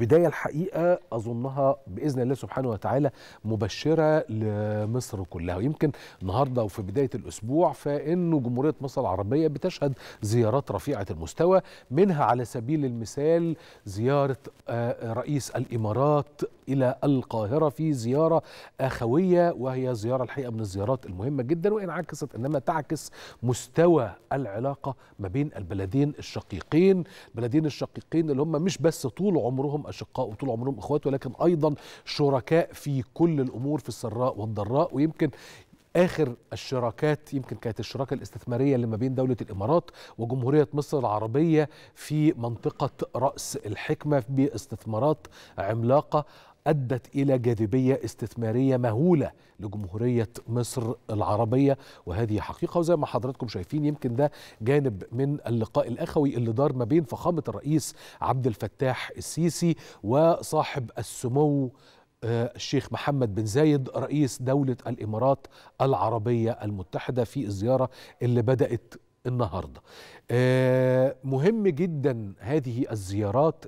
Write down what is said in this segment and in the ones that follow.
بداية الحقيقة أظنها بإذن الله سبحانه وتعالى مبشرة لمصر كلها ويمكن النهاردة وفي بداية الأسبوع فإن جمهورية مصر العربية بتشهد زيارات رفيعة المستوى منها على سبيل المثال زيارة آه، رئيس الإمارات إلى القاهرة في زيارة أخوية وهي زيارة الحقيقة من الزيارات المهمة جدا وانعكست إنما تعكس مستوى العلاقة ما بين البلدين الشقيقين البلدين الشقيقين اللي هم مش بس طول عمرهم أشقاء وطول عمرهم إخوات ولكن أيضا شركاء في كل الأمور في السراء والضراء ويمكن اخر الشراكات يمكن كانت الشراكه الاستثماريه اللي ما بين دوله الامارات وجمهوريه مصر العربيه في منطقه راس الحكمه باستثمارات عملاقه أدت إلى جاذبية استثمارية مهولة لجمهورية مصر العربية وهذه حقيقة وزي ما حضراتكم شايفين يمكن ده جانب من اللقاء الأخوي اللي دار ما بين فخامة الرئيس عبد الفتاح السيسي وصاحب السمو آه، الشيخ محمد بن زايد رئيس دولة الإمارات العربية المتحدة في الزيارة اللي بدأت النهارده آه، مهم جدا هذه الزيارات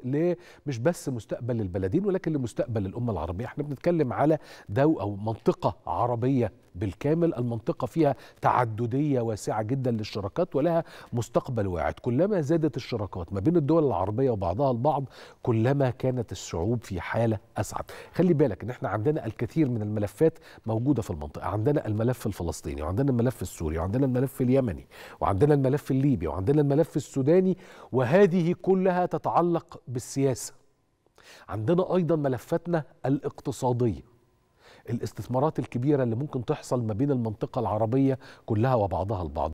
مش بس مستقبل البلدين ولكن لمستقبل الامه العربيه احنا بنتكلم على دو او منطقه عربيه بالكامل المنطقة فيها تعددية واسعة جدا للشراكات ولها مستقبل واعد كلما زادت الشراكات ما بين الدول العربية وبعضها البعض كلما كانت الشعوب في حالة أسعد خلي بالك إن إحنا عندنا الكثير من الملفات موجودة في المنطقة عندنا الملف الفلسطيني وعندنا الملف السوري وعندنا الملف اليمني وعندنا الملف الليبي وعندنا الملف السوداني وهذه كلها تتعلق بالسياسة عندنا أيضا ملفاتنا الاقتصادية الاستثمارات الكبيره اللي ممكن تحصل ما بين المنطقه العربيه كلها وبعضها البعض